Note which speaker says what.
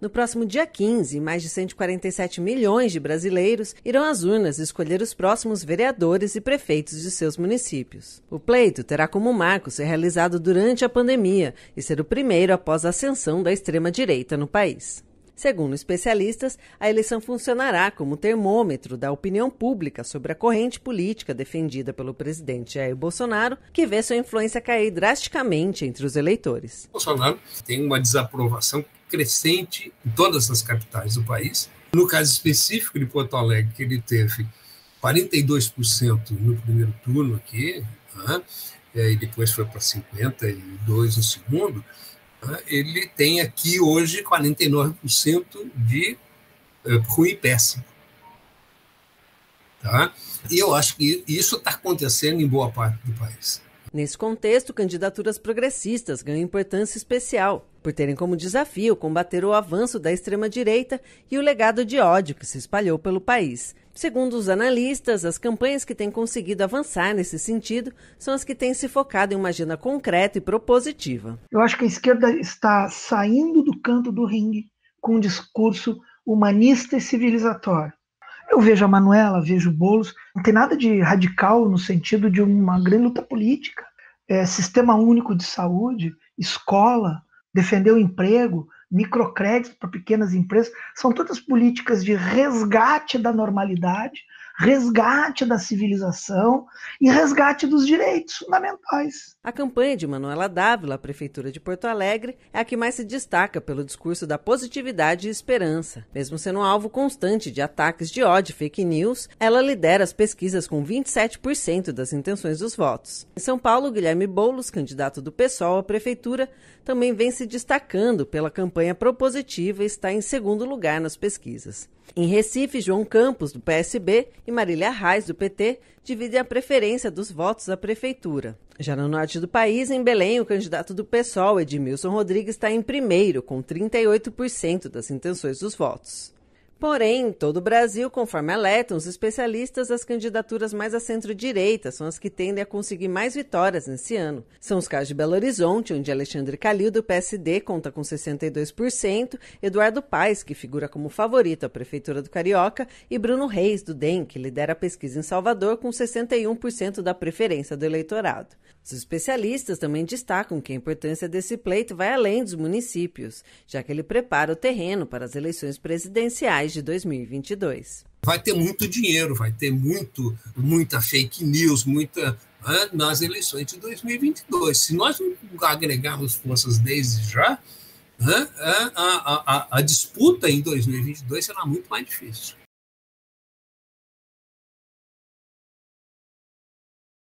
Speaker 1: No próximo dia 15, mais de 147 milhões de brasileiros irão às urnas escolher os próximos vereadores e prefeitos de seus municípios. O pleito terá como marco ser realizado durante a pandemia e ser o primeiro após a ascensão da extrema-direita no país. Segundo especialistas, a eleição funcionará como termômetro da opinião pública sobre a corrente política defendida pelo presidente Jair Bolsonaro, que vê sua influência cair drasticamente entre os eleitores.
Speaker 2: Bolsonaro tem uma desaprovação crescente em todas as capitais do país. No caso específico de Porto Alegre, que ele teve 42% no primeiro turno aqui, né, é, e depois foi para 52% no segundo, né, ele tem aqui hoje 49% de é, ruim e péssimo. Tá? E eu acho que isso está acontecendo em boa parte do
Speaker 1: país. Nesse contexto, candidaturas progressistas ganham importância especial por terem como desafio combater o avanço da extrema-direita e o legado de ódio que se espalhou pelo país. Segundo os analistas, as campanhas que têm conseguido avançar nesse sentido são as que têm se focado em uma agenda concreta e propositiva.
Speaker 3: Eu acho que a esquerda está saindo do canto do ringue com um discurso humanista e civilizatório. Eu vejo a Manuela, vejo o Boulos, não tem nada de radical no sentido de uma grande luta política. É, sistema único de saúde, escola, defender o emprego, microcrédito para pequenas empresas, são todas políticas de resgate da normalidade, resgate da civilização e resgate dos direitos fundamentais.
Speaker 1: A campanha de Manuela Dávila Prefeitura de Porto Alegre é a que mais se destaca pelo discurso da positividade e esperança. Mesmo sendo um alvo constante de ataques de ódio e fake news, ela lidera as pesquisas com 27% das intenções dos votos. Em São Paulo, Guilherme Boulos, candidato do PSOL à Prefeitura, também vem se destacando pela campanha campanha propositiva está em segundo lugar nas pesquisas. Em Recife, João Campos, do PSB, e Marília Reis, do PT, dividem a preferência dos votos à prefeitura. Já no norte do país, em Belém, o candidato do PSOL, Edmilson Rodrigues, está em primeiro, com 38% das intenções dos votos. Porém, em todo o Brasil, conforme alertam os especialistas, as candidaturas mais à centro-direita são as que tendem a conseguir mais vitórias nesse ano. São os casos de Belo Horizonte, onde Alexandre Calil, do PSD, conta com 62%, Eduardo Paes, que figura como favorito à Prefeitura do Carioca, e Bruno Reis, do DEM, que lidera a pesquisa em Salvador, com 61% da preferência do eleitorado. Os especialistas também destacam que a importância desse pleito vai além dos municípios, já que ele prepara o terreno para as eleições presidenciais de 2022.
Speaker 2: Vai ter muito dinheiro, vai ter muito, muita fake news, muita nas eleições de 2022. Se nós agregarmos forças desde já, a, a,
Speaker 3: disputa em 2022 será muito mais difícil.